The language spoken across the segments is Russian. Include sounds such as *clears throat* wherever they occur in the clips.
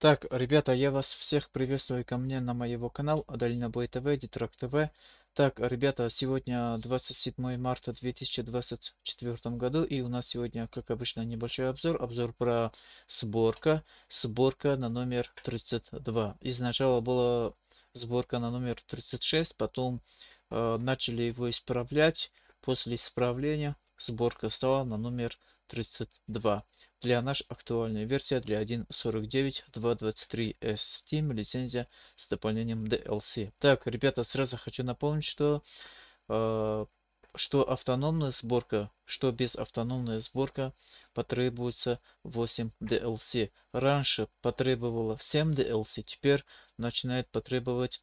Так, ребята, я вас всех приветствую ко мне на моего канал Адалина Бой ТВ, Дитрак ТВ. Так, ребята, сегодня 27 марта 2024 году, и у нас сегодня, как обычно, небольшой обзор. Обзор про сборка. Сборка на номер 32. Изначально была сборка на номер 36, потом э, начали его исправлять. После исправления сборка стола на номер 32. Для наш актуальная версия для 1.49.223 S Steam лицензия с дополнением DLC. Так, ребята, сразу хочу напомнить, что э, что автономная сборка, что без автономная сборка потребуется 8 DLC. Раньше потребовало 7 DLC, теперь начинает потребовать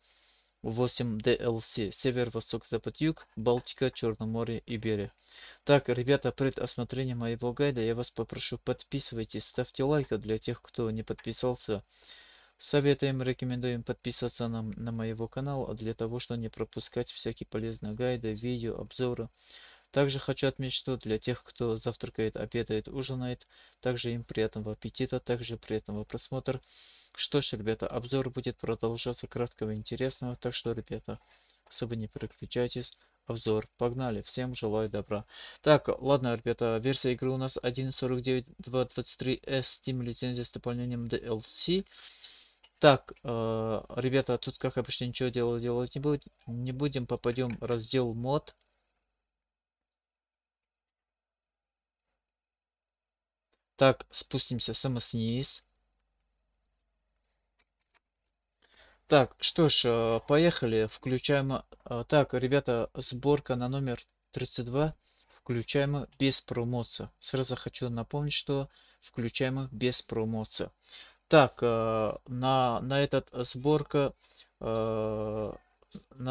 8 DLC Север, Восток, Запад, Юг, Балтика, Черное море, и Иберия. Так, ребята, пред осмотрением моего гайда я вас попрошу подписывайтесь, ставьте лайк а для тех, кто не подписался. Советуем, рекомендуем подписаться на, на моего канала а для того, чтобы не пропускать всякие полезные гайды, видео, обзоры. Также хочу отметить, что для тех, кто завтракает, обедает, ужинает, также им приятного аппетита, также приятного просмотра. Что ж, ребята, обзор будет продолжаться краткого и интересного, так что, ребята, особо не переключайтесь. Обзор, погнали, всем желаю добра. Так, ладно, ребята, версия игры у нас 1.49.2.23s, Steam лицензия с дополнением DLC. Так, э, ребята, тут как обычно ничего делать, делать не, будет, не будем, попадем в раздел мод. Так, спустимся самосниз. Так, что ж, э, поехали. Включаем. Э, так, ребята, сборка на номер 32. Включаем их без промоции. Сразу хочу напомнить, что включаем их без промоции. Так, э, на, на этот сборка, на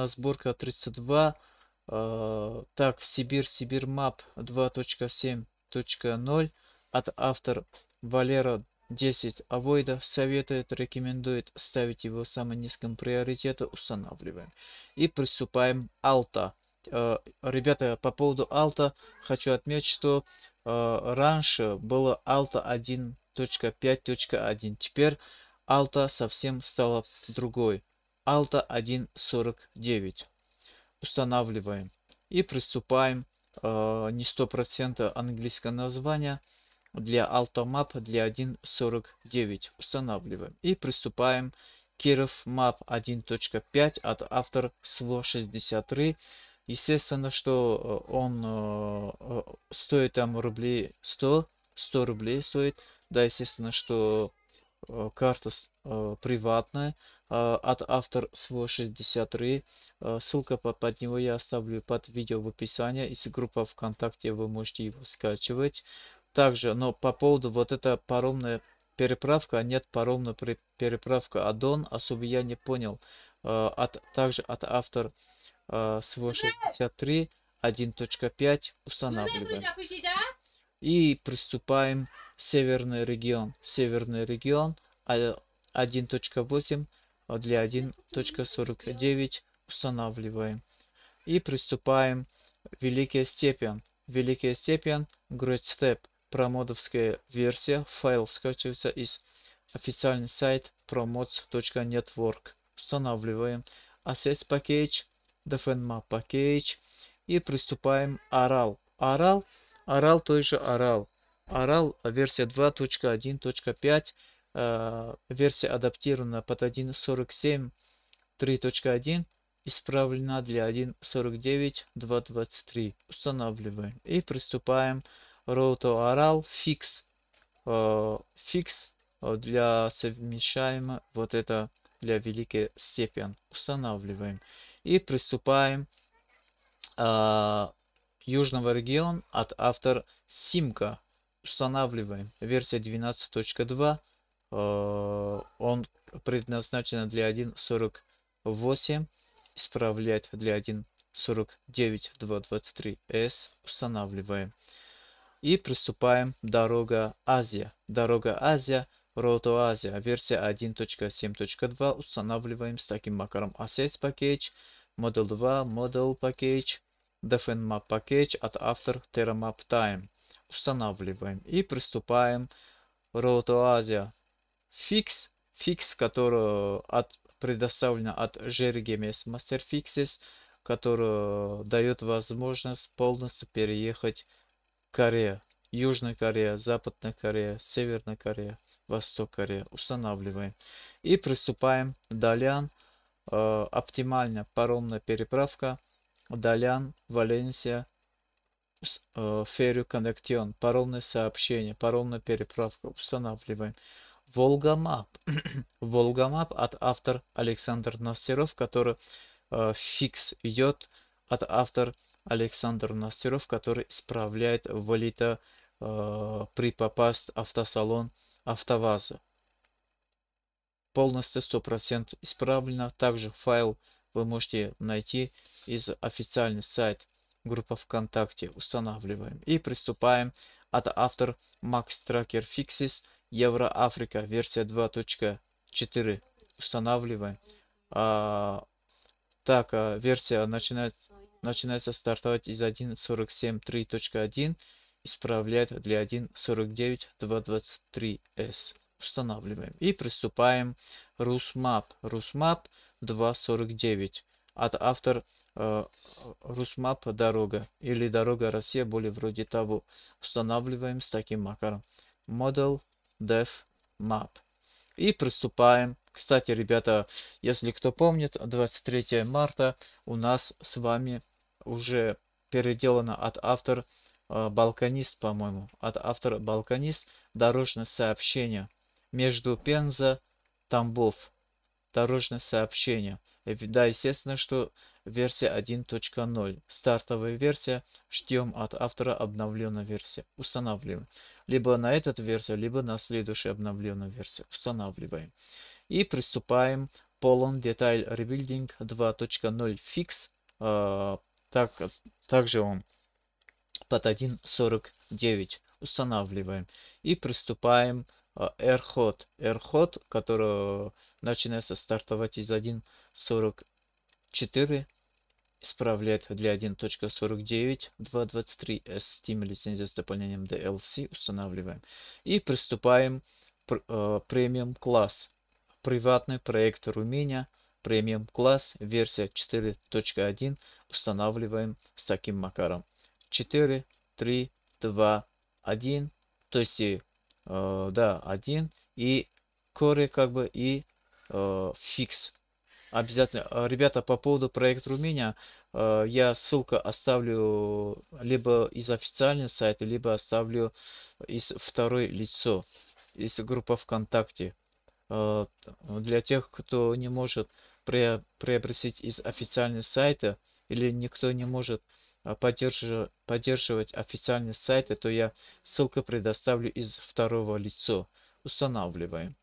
сборка 32, так, Сибирь, Сибирь Мап 2.7.0 от автор Валера 10. Авойда советует, рекомендует ставить его самом низком приоритете. устанавливаем. И приступаем Алта. Э, ребята, по поводу Алта хочу отметить, что э, раньше было Алта 1.5.1, теперь Алта совсем стала другой. Алта 1.49. Устанавливаем. И приступаем э, не 100% английское название – для AltoMap для 1.49 устанавливаем и приступаем Киров Map 1.5 от автор SWO 63. Естественно, что э, он э, э, стоит там рублей 100, 100 рублей стоит. Да, естественно, что карта приватная от автор свой 63 ссылка под него я оставлю под видео в описании из группы вконтакте вы можете его скачивать также, но по поводу вот это паромная переправка, а нет паромная переправка, адон особо а я не понял. Э, от, также от автор э, свой 63 1.5 устанавливаем. И приступаем северный регион. Северный регион 1.8 а, для 1.49 устанавливаем. И приступаем Великая степень. Великая степень, Great Step промодовская версия, файл скачивается из официальный сайт promotes.network. Устанавливаем Assets Package, DefenMap Package и приступаем Aral. Aral, Aral той же Aral. Aral а версия 2.1.5, э, версия адаптирована под 1.47 3.1 исправлена для 1.49.2.23. Устанавливаем и приступаем к roto-oral fix, э, fix э, для совмещаемо вот это для великой степен Устанавливаем. И приступаем э, южного региона от автор Симка. Устанавливаем версия 12.2. Э, он предназначен для 1.48. Исправлять для 1.49.223S. Устанавливаем. И приступаем дорога Азия. Дорога Азия, Рото Азия, версия 1.7.2. Устанавливаем с таким макаром Assets Package, Model 2, Model Package, Map Package от автор TerraMap Time. Устанавливаем и приступаем Рото Азия. Фикс, фикс, который от, предоставлен от Жергемес Master Fixes, который дает возможность полностью переехать Корея, Южная Корея, Западная Корея, Северная Корея, Восток Корея. Устанавливаем. И приступаем. Далян, э, оптимально паромная переправка. Далян, Валенсия, э, Феррю Коннектион. Паромное сообщение, паромная переправка. Устанавливаем. Волгамап. *clears throat* Волгамап от автор Александр Настеров, который э, фикс идет от автор Александр Настеров, который исправляет валита э, при попасть автосалон АвтоВАЗа. Полностью 100% исправлено. Также файл вы можете найти из официальный сайт группы ВКонтакте. Устанавливаем и приступаем. От автор Max Tracker Fixes Евроафрика версия 2.4. Устанавливаем. А, так, а, версия начинает начинается стартовать из 1.47.3.1, исправляет для 1.49.2.23s. Устанавливаем и приступаем RusMap. RusMap 2.49 от автор э, Русмап дорога или дорога Россия более вроде того. Устанавливаем с таким макаром model dev map и приступаем. Кстати, ребята, если кто помнит, 23 марта у нас с вами уже переделано от автор э, Балканист, по-моему, от автор Балканист, дорожное сообщение между Пенза, Тамбов, дорожное сообщение. Э, да, естественно, что версия 1.0. Стартовая версия. Ждем от автора обновленную версию. Устанавливаем. Либо на эту версию, либо на следующую обновленную версию. Устанавливаем. И приступаем полон деталь ребилдинг 2.0 фикс так, э, также он под 1.49 устанавливаем и приступаем AirHot. Э, AirHot, который начинается стартовать из 1.44, исправляет для 1.49, 2.23 S Steam лицензия с дополнением DLC устанавливаем. И приступаем э, премиум класс. Приватный проект Румения. Премиум класс, версия 4.1 устанавливаем с таким макаром. 4, 3, 2, 1, то есть, э, да, 1 и коре как бы и э, фикс. Обязательно, э, ребята, по поводу проекта Румения, э, я ссылку оставлю либо из официального сайта, либо оставлю из второе лицо, из группы ВКонтакте. Э, для тех, кто не может приобрести из официального сайта или никто не может а, поддерживать, поддерживать официальные сайты, то я ссылку предоставлю из второго лица. Устанавливаем.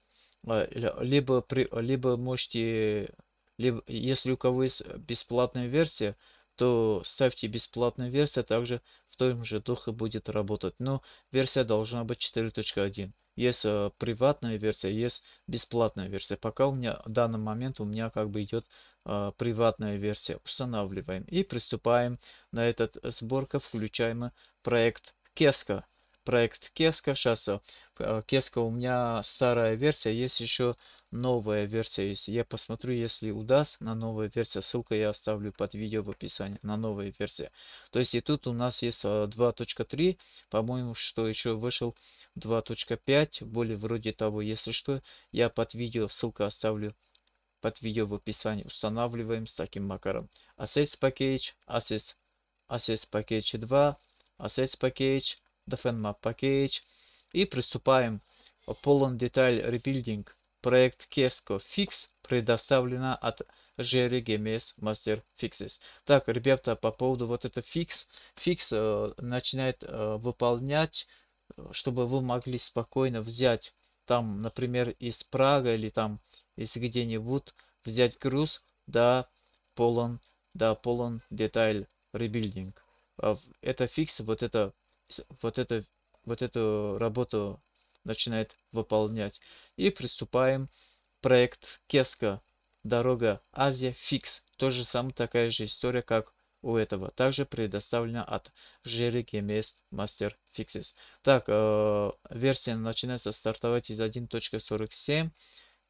А, либо, при, либо можете, либо, если у кого есть бесплатная версия, то ставьте бесплатную версию, а также в том же духе будет работать. Но версия должна быть 4.1. Есть э, приватная версия, есть бесплатная версия. Пока у меня в данный момент у меня как бы идет э, приватная версия. Устанавливаем и приступаем на этот э, сборка, включаем проект Кеска. Проект Кеска, сейчас э, Кеска у меня старая версия, есть еще новая версия есть. Я посмотрю, если удаст, на новую версию. Ссылка я оставлю под видео в описании, на новая версия. То есть и тут у нас есть 2.3, а, по-моему, что еще вышел 2.5, более вроде того. Если что, я под видео, ссылка оставлю под видео в описании. Устанавливаем с таким макаром. Assets Package, Assets, Assets Package 2, Assets Package, map Package. И приступаем. Полон деталь ребилдинг Проект Kesco Fix предоставлена от Jerry Gemes Master Fixes. Так, ребята, по поводу вот этого Fix, Fix э, начинает э, выполнять, э, чтобы вы могли спокойно взять там, например, из Прага или там из где-нибудь взять груз, до полон, до полон деталь ребилдинг. А это фикс, вот это, вот это, вот эту работу начинает выполнять. И приступаем проект Кеска. Дорога Азия Фикс. же самое такая же история, как у этого. Также предоставлена от Jerry GMS Master Fixes. Так, э, версия начинается стартовать из 1.47.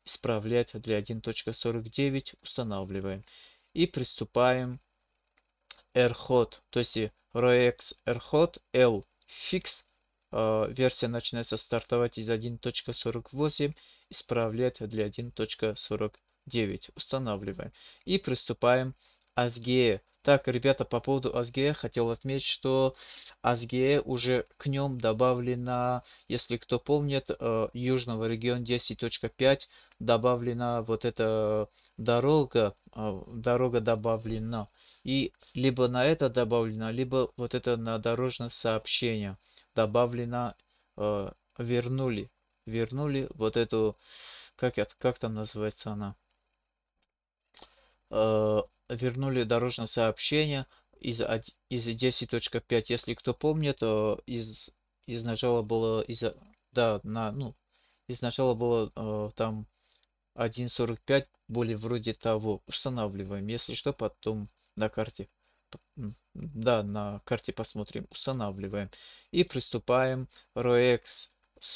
Исправлять для 1.49. Устанавливаем. И приступаем AirHot. То есть RX AirHot L Fix Э, версия начинается стартовать из 1.48, исправлять для 1.49. Устанавливаем и приступаем к ASGE так, ребята, по поводу Азгея хотел отметить, что Азгея уже к нем добавлена, если кто помнит, э, Южного региона 10.5 добавлена вот эта дорога, э, дорога добавлена. И либо на это добавлено, либо вот это на дорожное сообщение добавлено, э, вернули, вернули вот эту, как, как там называется она? вернули дорожное сообщение из, из 10.5. Если кто помнит, э, из, из начала было из, да, на, ну, изначала было э, там 1.45, более вроде того. Устанавливаем. Если что, потом на карте да, на карте посмотрим, устанавливаем и приступаем. ROEX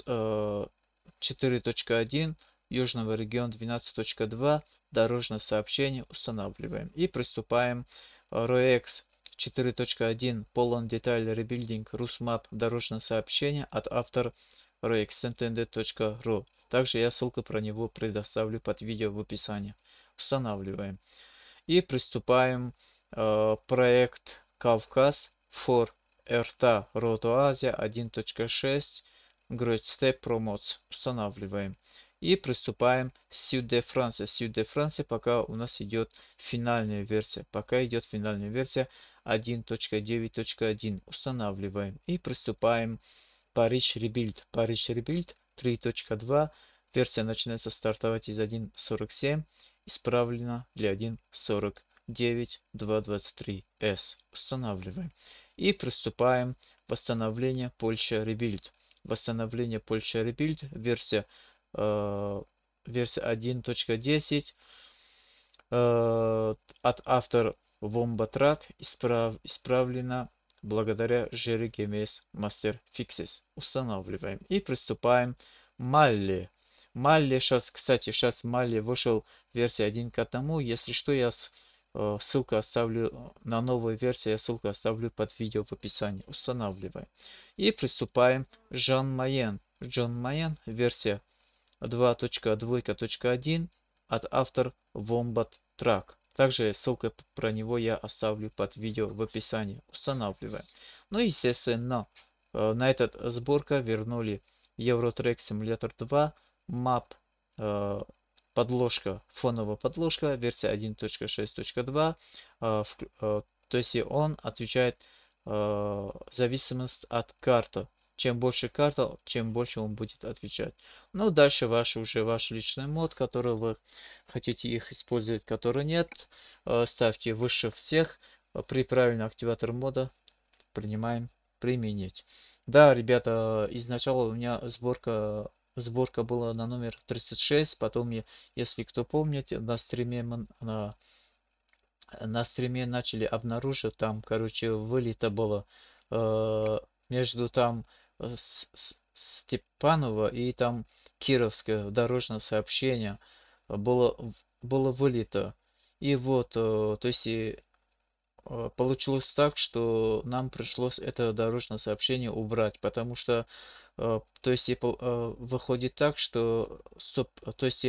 4.1 Южного региона 12.2 дорожное сообщение устанавливаем и приступаем ROEX 4.1 полон деталь ребилдинг Русмап дорожное сообщение от автор roextended.ru. Также я ссылку про него предоставлю под видео в описании. Устанавливаем. И приступаем э, проект Кавказ for РТА Ротоазия 1.6 Growth Step Promotes. Устанавливаем. И приступаем сюда Франция. Сюда Франция пока у нас идет финальная версия. Пока идет финальная версия 1.9.1. Устанавливаем и приступаем Париж Ребильд. Париж Ребильд 3.2. Версия начинается стартовать из 1.47. Исправлена для 1.49.223S. Устанавливаем. И приступаем восстановление Польша Ребильд. Восстановление Польша Ребильд. Версия Э, версия 1.10 э, от автор Вомбатрак исправ, исправлена благодаря Jerry Gemes Master Fixes. Устанавливаем и приступаем Малли. Малли сейчас, кстати, сейчас Малли вышел версия 1 к 1. Если что, я с, э, ссылку оставлю э, на новую версию, я ссылку оставлю под видео в описании. Устанавливаем. И приступаем Жан Майен. Джон Майен версия 2.2.1 от автор Wombat Track. Также ссылка про него я оставлю под видео в описании. Устанавливаем. Ну и естественно, э, на этот сборка вернули Eurotrack Simulator 2, Map, э, подложка, фоновая подложка, версия 1.6.2. Э, то есть он отвечает зависимость от карты чем больше карта, чем больше он будет отвечать. Ну, дальше ваш уже ваш личный мод, который вы хотите их использовать, который нет. Э, ставьте выше всех. Э, при правильном активатор мода принимаем применить. Да, ребята, изначально у меня сборка сборка была на номер 36, потом, я, если кто помнит, на стриме на, на стриме начали обнаружить, там, короче, вылета было э, между там Э, Степанова и там Кировское дорожное сообщение было, было вылито. И вот, э, то есть и э, получилось так, что нам пришлось это дорожное сообщение убрать, потому что, то есть, выходит так, что стоп, то есть,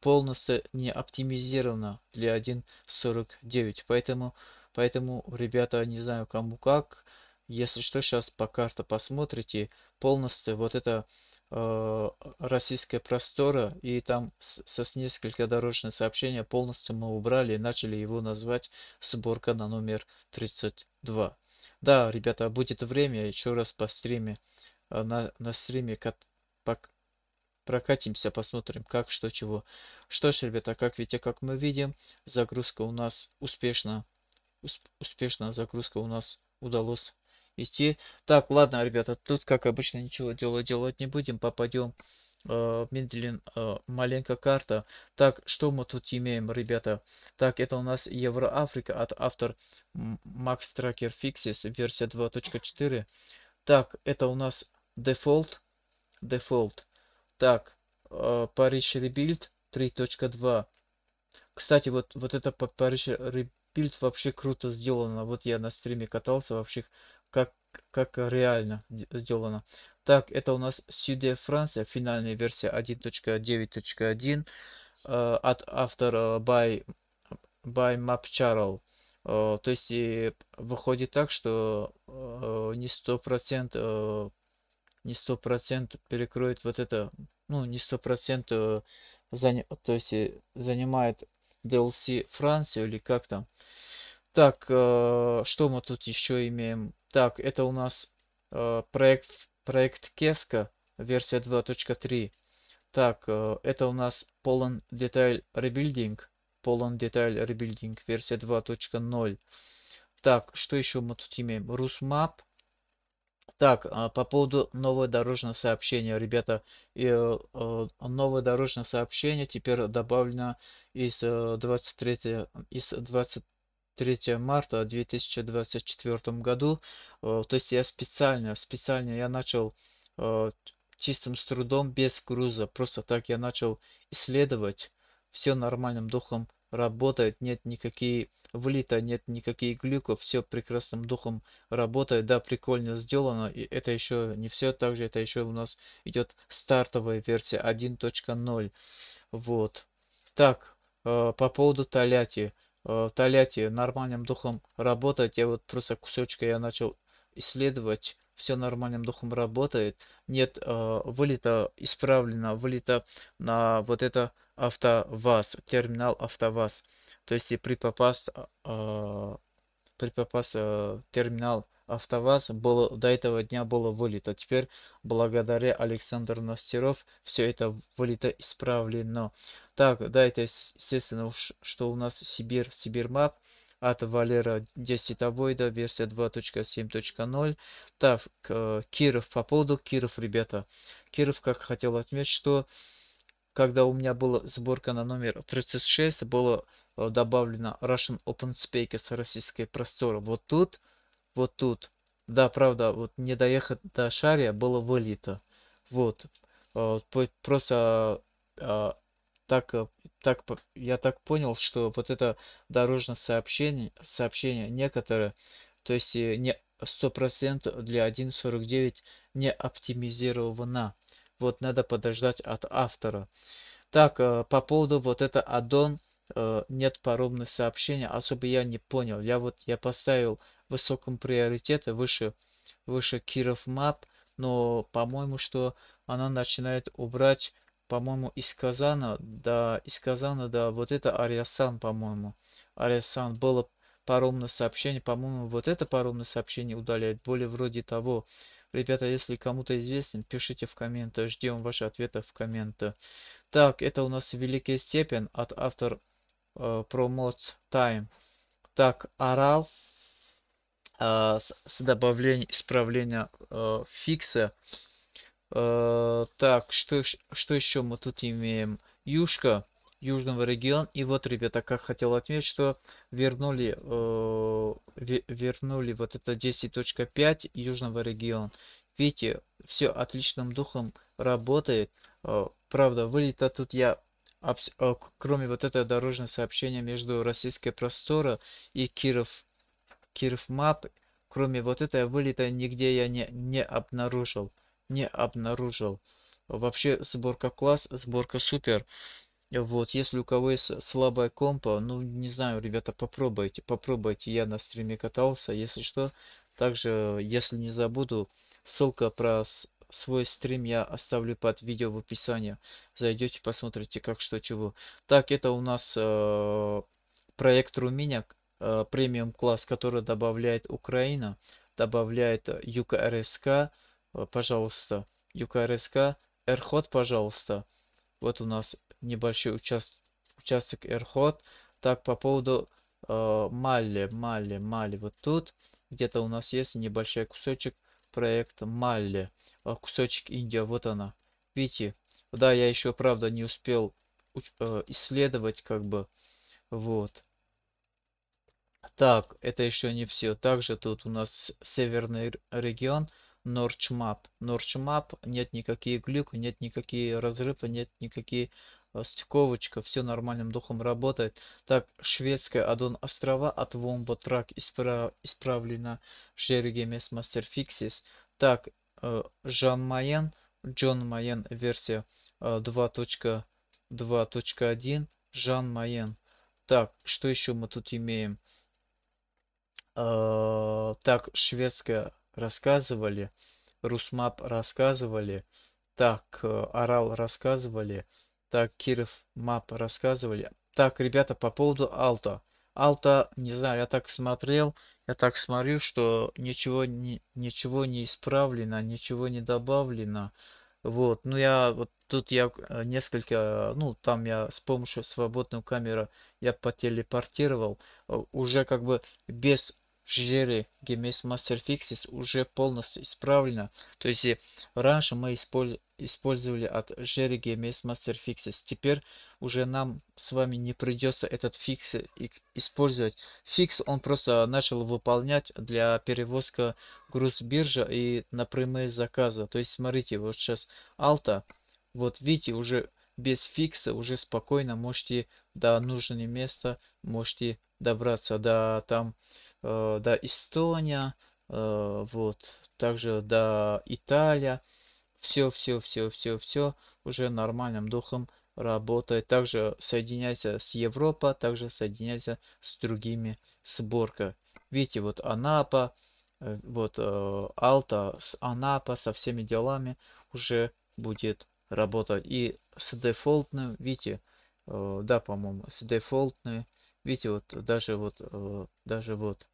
полностью не оптимизировано для 1.49, поэтому, поэтому, ребята, не знаю, кому как, если что, сейчас по карте посмотрите полностью вот это э, российская простора, и там с, с несколько дорожное сообщение полностью мы убрали и начали его назвать сборка на номер 32. Да, ребята, будет время, еще раз по стриме, э, на, на стриме кат, по, прокатимся, посмотрим, как, что, чего. Что ж, ребята, как видите, как мы видим, загрузка у нас успешно, усп, успешно загрузка у нас удалось идти. Так, ладно, ребята, тут, как обычно, ничего делать, делать не будем. Попадем э, Менделин э, маленькая карта. Так, что мы тут имеем, ребята? Так, это у нас Евроафрика от автор Max Tracker Fixes, версия 2.4. Так, это у нас дефолт. Дефолт. Так, э, Париж Ребильд 3.2. Кстати, вот, вот это Париж Ребильд вообще круто сделано. Вот я на стриме катался, вообще как, как реально сделано. Так, это у нас CD Франция, финальная версия 1.9.1 э, от автора by, by Mapcharl. Э, то есть и выходит так, что э, не сто процент э, не 100% перекроет вот это, ну не 100% э, заним, то есть э, занимает DLC Францию или как там. Так, э, что мы тут еще имеем? Так, это у нас э, проект, проект Кеска версия 2.3. Так, э, это у нас Poland Detail Rebuilding. Poland Detail Rebuilding, версия 2.0. Так, что еще мы тут имеем? RusMap. Так, а, по поводу нового дорожного сообщения, ребята, и, э, э новое дорожное сообщение теперь добавлено из 23, э, из 20, 3 марта 2024 году. Э, то есть я специально, специально я начал э, чистым с трудом, без груза. Просто так я начал исследовать. Все нормальным духом работает, нет никакие влита, нет никаких глюков, все прекрасным духом работает, да, прикольно сделано, и это еще не все, также это еще у нас идет стартовая версия 1.0, вот. Так, э, по поводу Таляти, э, Тольятти нормальным духом работать. Я вот просто кусочка я начал исследовать. Все нормальным духом работает. Нет э, вылета исправлено, вылета на вот это АвтоВАЗ, терминал АвтоВАз. То есть и припопаст, э, э припопаст э, терминал АвтоВАЗ было, до этого дня было вылито. Теперь, благодаря Александру Настеров, все это вылито исправлено. Так, да, это естественно, что у нас Сибирь, Сибирмап от Валера 10 Авойда, версия 2.7.0. Так, Киров, по поводу Киров, ребята. Киров, как хотел отметить, что когда у меня была сборка на номер 36, было э, добавлено Russian Open Space, российской просторы. Вот тут вот тут. Да, правда, вот не доехать до шария было вылито. Вот. А, просто а, так, а, так, я так понял, что вот это дорожное сообщение, сообщение некоторые, то есть э, не процентов для 1.49 не оптимизировано. Вот надо подождать от автора. Так, по поводу вот это аддон, э, нет паромных сообщений, особо я не понял. Я вот я поставил высоком приоритете, выше, выше Киров Мап, но, по-моему, что она начинает убрать, по-моему, из Казана, да, из Казана, да, вот это Ариасан, по-моему. Ариасан было паромное сообщение, по-моему, вот это паромное сообщение удаляет, более вроде того. Ребята, если кому-то известен, пишите в комменты, ждем ваши ответы в комменты. Так, это у нас Великий Степень от автор э, Promote Time. Так, Орал а, с, добавлением исправления э, фикса. Э, так, что, что еще мы тут имеем? Юшка южного региона. И вот, ребята, как хотел отметить, что вернули, э, вернули вот это 10.5 южного региона. Видите, все отличным духом работает. Э, правда, вылета тут я, кроме вот этого дорожного сообщения между российской простора и Киров кирфмап, кроме вот этого вылета, нигде я не, не обнаружил. Не обнаружил. Вообще сборка класс, сборка супер. Вот, если у кого есть слабая компа, ну, не знаю, ребята, попробуйте, попробуйте. Я на стриме катался, если что. Также, если не забуду, ссылка про свой стрим я оставлю под видео в описании. Зайдете, посмотрите, как, что, чего. Так, это у нас э, проект Руминяк. Э, премиум класс, который добавляет Украина, добавляет э, ЮКРСК, э, пожалуйста, ЮКРСК, Эрхот, пожалуйста. Вот у нас небольшой участ... участок Эрхот. Так, по поводу э, Мали, Мали, Мали, вот тут где-то у нас есть небольшой кусочек проекта Мали, кусочек Индия, вот она. Видите, да, я еще, правда, не успел исследовать, как бы, вот. Так, это еще не все. Также тут у нас северный регион Норчмап. Норчмап, нет никаких глюк, нет никаких разрывов, нет никаких э, стыковочка, все нормальным духом работает. Так, шведская Адон острова от Вомбо Трак испра исправлена Жергемес Мастер Фиксис. Так, э, Жан Майен, Джон Майен версия 2.2.1, э, Жан Майен. Так, что еще мы тут имеем? Э, так шведская рассказывали, Русмап рассказывали, так э, Орал рассказывали, так Киров Мап рассказывали. Так, ребята, по поводу Алта. Алта, не знаю, я так смотрел, я так смотрю, что ничего не, ничего не исправлено, ничего не добавлено. Вот, ну я вот тут я э, несколько, ну там я с помощью свободного камеры я потелепортировал, уже как бы без жиры гемес мастерфиксис уже полностью исправлено. То есть э, раньше мы использовали от жиры гемес мастерфиксис. Теперь уже нам с вами не придется этот фикс использовать. Фикс он просто начал выполнять для перевозка груз биржа и на прямые заказы. То есть смотрите, вот сейчас алта, вот видите, уже без фикса уже спокойно можете до нужного места можете добраться до там э, до Эстония, э, вот также до Италия. Все, все, все, все, все уже нормальным духом работает. Также соединяйся с Европа, также соединяйся с другими сборками. Видите, вот Анапа, э, вот э, Алта с Анапа, со всеми делами уже будет работать. И с дефолтным, видите, э, да, по-моему, с дефолтным Видите, вот даже вот, э, даже вот,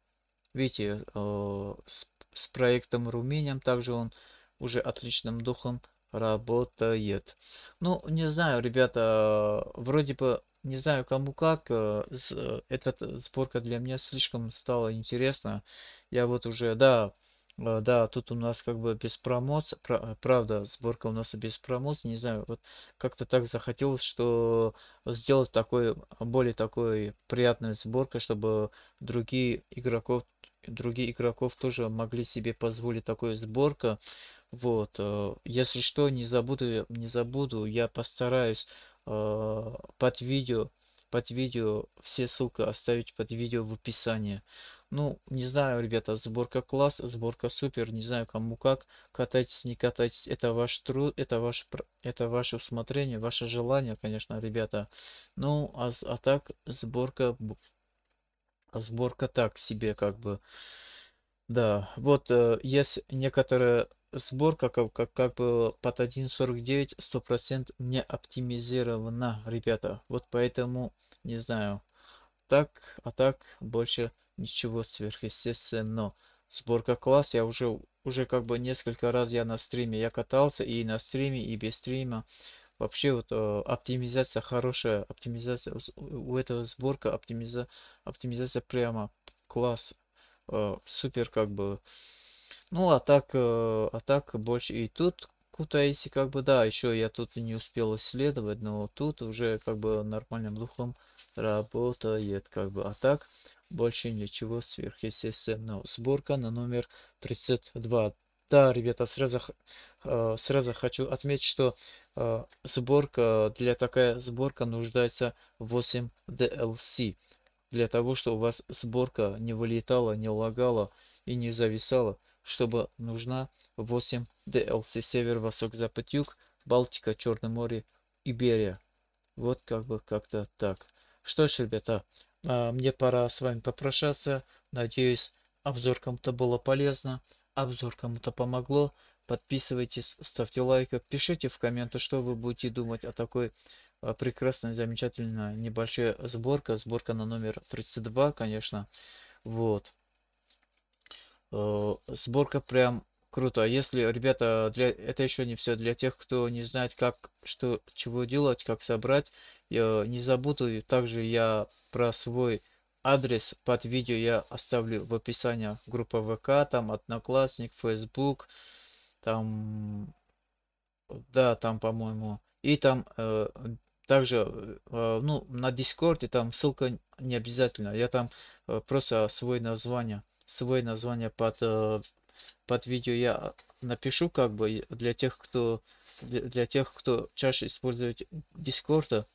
видите, э, с, с проектом Румением также он уже отличным духом работает. Ну, не знаю, ребята, э, вроде бы, не знаю кому как, Этот сборка для меня слишком стала интересна. Я вот уже, да, Э, да, тут у нас как бы без промоц, Правда, сборка у нас без промоц. Не знаю, вот как-то так захотелось, что сделать такой, более такой приятной сборкой, чтобы другие игроков, другие игроков тоже могли себе позволить такую сборку. Вот, э, если что, не забуду, не забуду, я постараюсь э, под видео, под видео, все ссылки оставить под видео в описании. Ну, не знаю, ребята, сборка класс, сборка супер, не знаю кому как. Катайтесь, не катайтесь, это ваш труд, это, ваш, это ваше усмотрение, ваше желание, конечно, ребята. Ну, а, а так, сборка, сборка так себе, как бы. Да, вот э, есть некоторая сборка, как, как, как бы под 1.49, 100% не оптимизирована, ребята. Вот поэтому, не знаю, так, а так больше ничего сверхъестественного. Сборка класс я уже, уже как бы несколько раз я на стриме. Я катался и на стриме, и без стрима. Вообще вот э, оптимизация хорошая, оптимизация у этого сборка оптимиза, оптимизация прямо класс, э, супер как бы. Ну а так, э, а так больше и тут Кутаиси ну, как бы, да, еще я тут не успел исследовать, но тут уже как бы нормальным духом работает как бы. А так, больше ничего сверхъестественного. Сборка на номер 32. Да, ребята, сразу, э, сразу хочу отметить, что э, сборка, для такая сборка нуждается 8 DLC. Для того, чтобы у вас сборка не вылетала, не лагала и не зависала чтобы нужна 8 DLC север, восток, запад, юг, Балтика, Черное море, Иберия. Вот как бы как-то так. Что ж, ребята, а, мне пора с вами попрощаться. Надеюсь, обзор кому-то было полезно, обзор кому-то помогло. Подписывайтесь, ставьте лайки, пишите в комменты, что вы будете думать о такой а, прекрасной замечательной небольшой сборка. Сборка на номер 32, конечно. Вот э, сборка прям круто. А если, ребята, для это еще не все. Для тех, кто не знает, как, что, чего делать, как собрать, э, не забуду. Также я про свой адрес под видео я оставлю в описании. Группа ВК, там Одноклассник, Фейсбук, там... Да, там, по-моему. И там э, также, э, ну, на Дискорде там ссылка не обязательно. Я там э, просто свое название свое название под, э, под видео я напишу, как бы, для тех, кто, для тех, кто чаще использует Дискорда.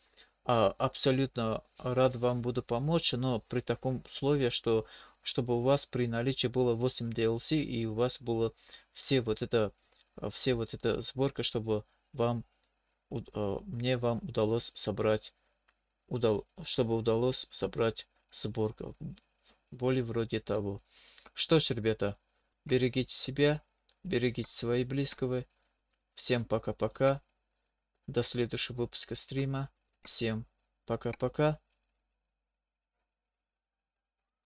абсолютно рад вам буду помочь, но при таком условии, что чтобы у вас при наличии было 8 DLC и у вас было все вот это все вот эта сборка, чтобы вам э, мне вам удалось собрать удал чтобы удалось собрать сборка боли вроде того. Что ж, ребята, берегите себя, берегите свои близкого. Всем пока-пока. До следующего выпуска стрима. Всем пока-пока.